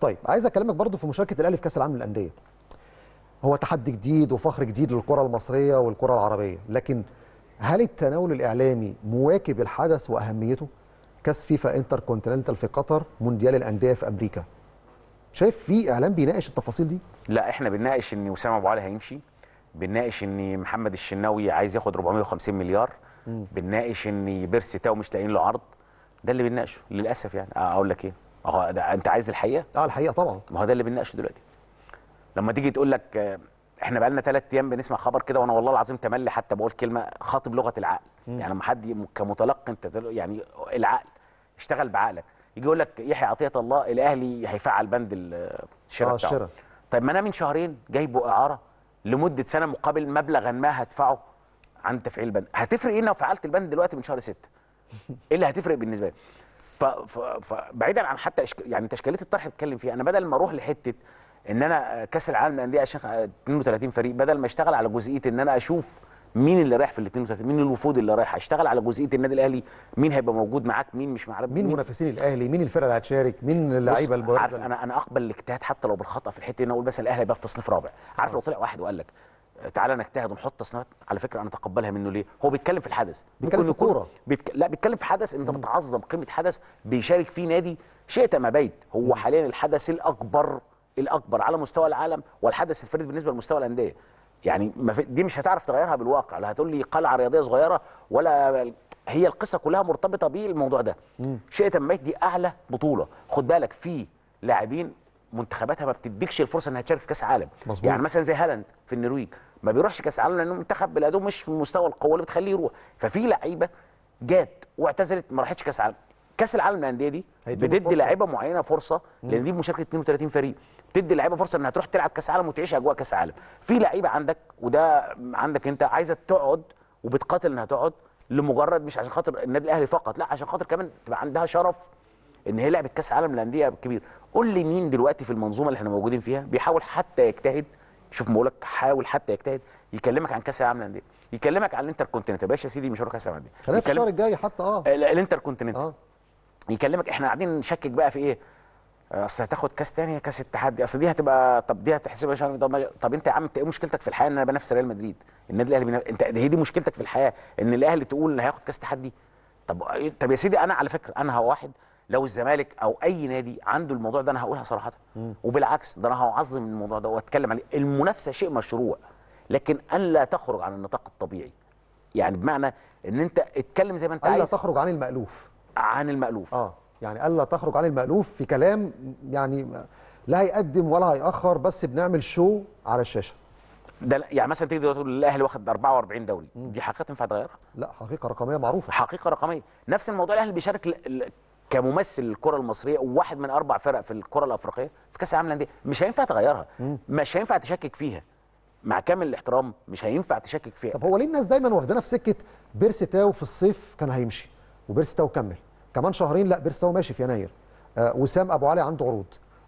طيب عايز اكلمك برضو في مشاركه الاهلي في كاس العالم للانديه هو تحدي جديد وفخر جديد للكره المصريه والكره العربيه لكن هل التناول الاعلامي مواكب الحدث واهميته كاس فيفا انتر كونتيننتال في قطر مونديال الانديه في امريكا شايف في اعلام بيناقش التفاصيل دي لا احنا بنناقش ان اسامه ابو علي هيمشي بنناقش ان محمد الشناوي عايز ياخد 450 مليار بنناقش ان بيرسي تاو مش لاقيين له عرض ده اللي بنناقشه للاسف يعني اقول لك ايه ما هو ده انت عايز الحقيقه؟ اه الحقيقه طبعا ما هو ده اللي بنناقشه دلوقتي لما تيجي تقول لك آه، احنا بقى لنا ثلاث ايام بنسمع خبر كده وانا والله العظيم تملي حتى بقول كلمه خاطب لغه العقل م. يعني لما حد كمتلقي انت يعني العقل اشتغل بعقلك يجي يقول لك يحيى عطيه الله الاهلي هيفعل بند الشراء آه بتاعه الشراء. طيب ما انا من شهرين جايبه اعاره لمده سنه مقابل مبلغا ما هدفعه عن تفعيل البند هتفرق ايه لو فعلت البند دلوقتي من شهر 6 ايه اللي هتفرق بالنسبه لي فبعيدا عن حتى يعني تشكيلة الطرح اتكلم فيها انا بدل ما اروح لحته ان انا كاس العالم للانديه عشان آه، 32 فريق بدل ما اشتغل على جزئيه ان انا اشوف مين اللي رايح في ال 32 مين الوفود اللي رايح اشتغل على جزئيه النادي الاهلي مين هيبقى موجود معاك مين مش معاك مين منافسين الاهلي مين الفرقه اللي هتشارك مين اللعيبه البارزه انا انا اقبل الاجتهاد حتى لو بالخطا في الحته دي انا اقول بس الاهلي هيبقى في تصنيف رابع عارف لو طلع واحد وقال لك تعالى نجتهد ونحط تصنيفات على فكره انا اتقبلها منه ليه هو بيتكلم في الحدث بيتكلم في الكوره بيتك... لا بيتكلم في حدث انت بتعظم قيمه حدث بيشارك فيه نادي شئت ما بيت هو حاليا الحدث الاكبر الاكبر على مستوى العالم والحدث الفريد بالنسبه لمستوى الانديه يعني دي مش هتعرف تغيرها بالواقع لا هتقول لي قلعه رياضيه صغيره ولا هي القصه كلها مرتبطه بالموضوع ده شئت ما بيت دي اعلى بطوله خد بالك في لاعبين منتخباتها ما بتديكش الفرصه انها تشارك في كاس عالم مزبوط. يعني مثلا زي هالاند في النرويج ما بيروحش كاس العالم لانه منتخب بلاده مش في المستوى القوه اللي بتخليه يروح ففي لعيبه جات واعتزلت ما راحتش كاس العالم كاس العالم للانديه دي بتدي لعيبه معينه فرصه لان دي مشاركه 32 فريق بتدي لعيبه فرصه انها تروح تلعب كاس عالم وتعيش اجواء كاس عالم في لعيبه عندك وده عندك انت عايزه تقعد وبتقاتل انها تقعد لمجرد مش عشان خاطر النادي الاهلي فقط لا عشان خاطر كمان تبقى عندها شرف ان هي لعبت كاس عالم للانديه كبير قول لي مين دلوقتي في المنظومه اللي احنا موجودين فيها بيحاول حتى يجتهد شوف ما بقولك حاول حتى يجتهد يكلمك عن كاس العالم للانديه يكلمك عن الانتر كونتيننتال باشا يا سيدي مش هروح كاس العالم للانديه خلينا الشهر الجاي حتى اه الانتر كونتيننتال آه. يكلمك احنا قاعدين نشكك بقى في ايه آه، اصل هتاخد كاس تاني كاس اتحاد اصل دي هتبقى طب دي هتحسبها شهر طب, طب انت يا عم ايه مشكلتك في الحياه ان انا بنافس ريال مدريد النادي الاهلي بنف... انت هي دي مشكلتك في الحياه ان الاهلي تقول هياخد كاس تحدي؟ دي طب طب يا سيدي انا على فكره انا واحد لو الزمالك او اي نادي عنده الموضوع ده انا هقولها صراحه وبالعكس ده انا هعظم الموضوع ده واتكلم عليه المنافسه شيء مشروع لكن الا تخرج عن النطاق الطبيعي يعني بمعنى ان انت اتكلم زي ما انت ألا عايز الا تخرج عن المالوف عن المالوف اه يعني الا تخرج عن المالوف في كلام يعني لا هيقدم ولا هيأخر بس بنعمل شو على الشاشه ده يعني مثلا تيجي تقول الاهلي واخد 44 دوري دي حقيقه تنفع تغيرها لا حقيقه رقميه معروفه حقيقه رقميه نفس الموضوع الاهلي بيشارك كممثل الكره المصريه وواحد من اربع فرق في الكره الافريقيه في كاس العالم دي مش هينفع تغيرها مش هينفع تشكك فيها مع كامل الاحترام مش هينفع تشكك فيها طب هو ليه الناس دايما واخدانا في سكه بيرسي تاو في الصيف كان هيمشي وبيرسي تاو كمل كمان شهرين لا بيرسي تاو ماشي في يناير آه وسام ابو علي عنده عروض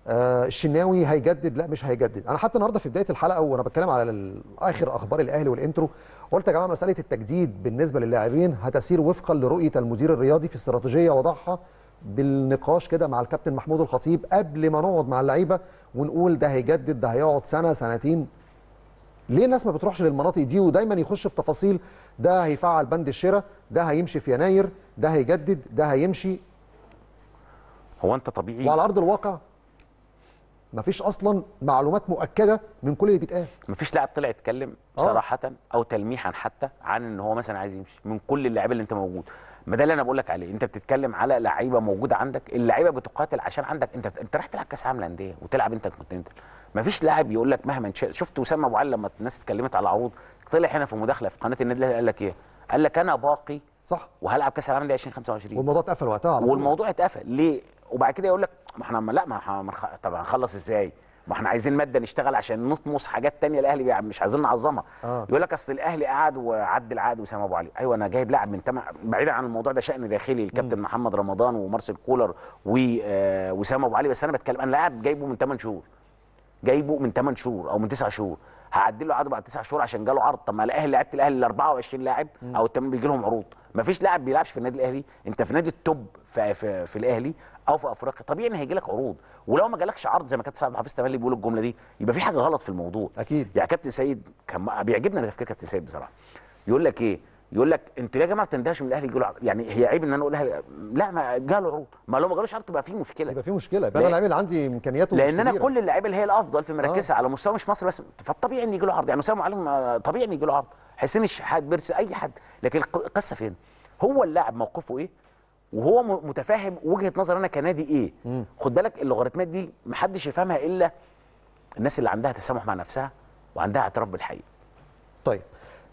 آه الشناوي هيجدد لا مش هيجدد انا حتى النهارده في بدايه الحلقه وانا بتكلم على اخر اخبار الاهلي والانترو قلت يا جماعه مساله التجديد بالنسبه للاعبين هتسير وفقا لرؤيه المدير الرياضي في استراتيجيه وضعها بالنقاش كده مع الكابتن محمود الخطيب قبل ما نقعد مع اللعيبه ونقول ده هيجدد ده هيقعد سنه سنتين ليه الناس ما بتروحش للمناطق دي ودايما يخش في تفاصيل ده هيفعل بند الشراء ده هيمشي في يناير ده هيجدد ده هيمشي هو انت طبيعي وعلى ارض الواقع مفيش اصلا معلومات مؤكده من كل اللي بيتقال مفيش لاعب طلع يتكلم آه. صراحه او تلميحا حتى عن ان هو مثلا عايز يمشي من كل اللعيبه اللي انت موجود ما ده اللي انا بقول لك عليه انت بتتكلم على لعيبه موجوده عندك اللعيبه بتقاتل عشان عندك انت انت رايح تلعب كاس عالم الانديه وتلعب انت الكونتيننتال ما فيش لاعب يقول لك مهما شفت وسام ابو علي لما الناس اتكلمت على عروض طلع هنا في مداخله في قناه النادي الاهلي قال لك ايه؟ قال لك انا باقي صح وهلعب كاس العالم دي 2025 والموضوع اتقفل وقتها على والموضوع اتقفل ليه؟ وبعد كده يقول لك ما احنا لا ما طب هنخلص ازاي؟ ما احنا عايزين ماده نشتغل عشان نطمس حاجات ثانيه الاهلي مش عايزين نعظمها آه. يقول لك اصل الاهلي قعد وعد العقد وسام ابو علي ايوه انا جايب لاعب من تم بعيدا عن الموضوع ده شان داخلي الكابتن مم. محمد رمضان ومارسيل كولر آه، وسام ابو علي بس انا بتكلم انا لاعب جايبه من 8 شهور جايبه من 8 شهور او من 9 شهور هعدل له عقده بعد 9 شهور عشان جاله عرض طب ما الاهلي لعيبه الاهلي ال 24 لاعب او التمام بيجي لهم عروض ما فيش لاعب بيلعبش في النادي الاهلي انت في نادي التوب في, في, في الاهلي او في افريقيا طبيعي ان هيجي لك عروض ولو ما جالكش عرض زي ما كابتن سعد حافظ تملي بيقول الجمله دي يبقى في حاجه غلط في الموضوع اكيد يعني كابتن سيد كان بيعجبني تفكير كابتن سيد بصراحه يقول لك ايه يقول لك انتوا يا جماعه ما بتندهش من الاهلي يجي له يعني هي عيب ان انا اقولها لا ما جاله عروض ما لو ما جالوش عرض تبقى في مشكله يبقى في مشكله يبقى انا اللاعب اللي عندي امكانياته لان انا كل اللعيبه اللي هي الافضل في مراكزها آه. على مستوى مش مصر بس فالطبيعي ان يجي له عرض يعني اسامه معلم آه، طبيعي ان يجي له عرض حسين الشحات بيرسي اي حد لكن القصه فين هو اللاعب موقفه ايه وهو متفاهم وجهه نظر انا كنادي ايه مم. خد بالك اللوغاريتمات دي محدش يفهمها الا الناس اللي عندها تسامح مع نفسها وعندها اعتراف بالحقيقه طيب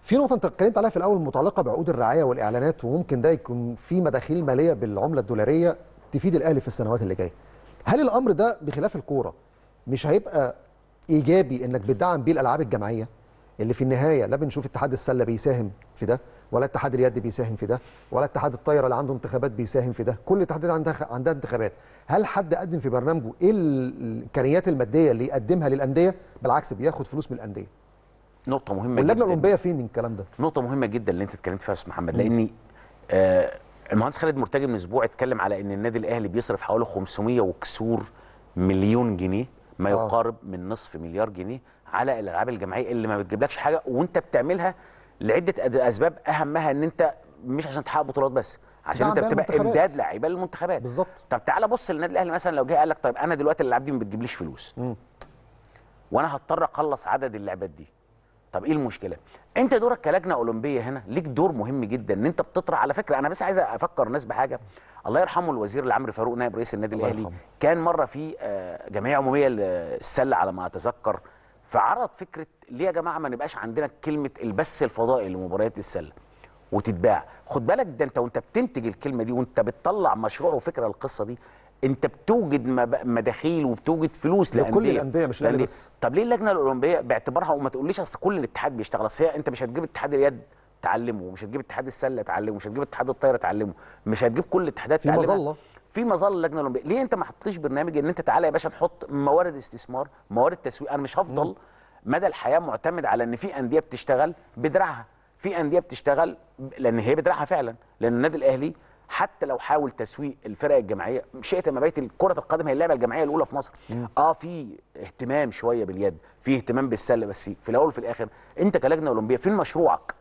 في نقطه انت اتكلمت عليها في الاول متعلقه بعقود الرعايه والاعلانات وممكن ده يكون في مداخيل ماليه بالعمله الدولاريه تفيد الاهلي في السنوات اللي جايه هل الامر ده بخلاف الكوره مش هيبقى ايجابي انك بتدعم بيه الالعاب الجماعيه اللي في النهايه لا بنشوف اتحاد السله بيساهم في ده ولا اتحاد اليد بيساهم في ده ولا اتحاد الطايره اللي عنده انتخابات بيساهم في ده كل اتحادات عندها عندها انتخابات هل حد قدم في برنامجه ايه الامكانيات الماديه اللي يقدمها للانديه بالعكس بياخد فلوس من الانديه نقطه مهمه واللجنه جدا الاولمبيه فين من الكلام ده نقطه مهمه جدا اللي انت اتكلمت فيها يا استاذ محمد لاني آه المهندس خالد مرتجي من اسبوع اتكلم على ان النادي الاهلي بيصرف حوالي 500 وكسور مليون جنيه ما آه. يقارب من نصف مليار جنيه على الالعاب الجماعيه اللي ما بتجيبلكش حاجه وانت بتعملها لعده اسباب اهمها ان انت مش عشان تحقق بطولات بس عشان نعم، انت بتبقى امداد لعيبه للمنتخبات بالظبط طب تعالى بص للنادي الاهلي مثلا لو جه قال لك طيب انا دلوقتي اللعيبه دي ما بتجيبليش فلوس مم. وانا هضطر اخلص عدد اللعبات دي طب ايه المشكله انت دورك كلجنه اولمبيه هنا ليك دور مهم جدا ان انت بتطرح على فكره انا بس عايز افكر الناس بحاجه الله يرحمه الوزير العمري فاروق نائب رئيس النادي الاهلي كان مره في آه، جمعيه عموميه للسله على ما اتذكر فعرض فكره ليه يا جماعه ما نبقاش عندنا كلمه البث الفضائي لمباريات السله وتتباع خد بالك ده انت وانت بتنتج الكلمه دي وانت بتطلع مشروع وفكره القصه دي انت بتوجد مداخيل وبتوجد فلوس لانديه لكل الانديه مش لأندية. بس طب ليه اللجنه الاولمبيه باعتبارها وما تقوليش اصل كل الاتحاد بيشتغل اصل انت مش هتجيب اتحاد اليد تعلمه ومش هتجيب اتحاد السله تعلمه مش هتجيب اتحاد الطايره تعلمه مش هتجيب كل الاتحادات تعلمه في مظله في مظله اللجنه الاولمبيه ليه انت ما حطيتش برنامج ان انت تعالى يا باشا نحط موارد استثمار موارد تسويق انا مش هفضل مدى الحياه معتمد على ان في انديه بتشتغل بدراعها في انديه بتشتغل لان هي بدراعها فعلا لان النادي الاهلي حتى لو حاول تسويق الفرق الجماعيه شئت ما بيت كره القدم هي اللعبه الجماعيه الاولى في مصر اه في اهتمام شويه باليد في اهتمام بالسله بس في الاول وفي الاخر انت كلجنه اولمبيه فين مشروعك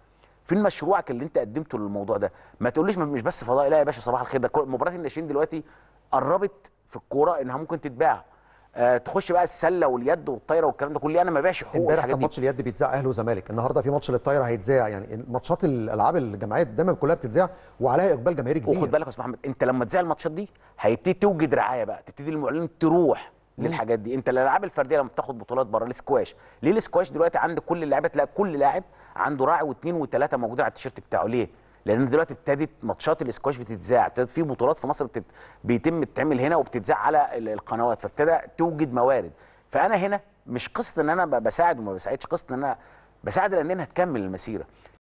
فين مشروعك اللي انت قدمته للموضوع ده ما تقوليش مش بس فضائي لا يا باشا صباح الخير ده مباراه الناشئين دلوقتي قربت في الكوره انها ممكن تتباع آه تخش بقى السله واليد والطايره والكلام ده كله انا ما بيعش حقوق امبارح كان ماتش اليد بيتذاع اهلي وزمالك النهارده في ماتش للطايره هيتذاع يعني ماتشات الالعاب الجماعيه دايما كلها بتتذاع وعليها اقبال جماهيري كبير وخد بالك يا استاذ محمد انت لما تذاع الماتشات دي هيبتدي توجد رعايه بقى تبتدي المعلنين تروح للحاجات دي انت الالعاب الفرديه لما بتاخد بطولات بره السكواش ليه السكواش دلوقتي عند كل اللاعيبه تلاقي كل لاعب عنده راعي واثنين وثلاثه موجودين على التيشيرت بتاعه ليه؟ لان دلوقتي ابتدت ماتشات الاسكواش بتتذاع ابتدت في بطولات في مصر بتت... بيتم تتعمل هنا وبتتذاع على القنوات فابتدى توجد موارد فانا هنا مش قصه ان انا بساعد وما بساعدش قصه ان انا بساعد لان هتكمل المسيره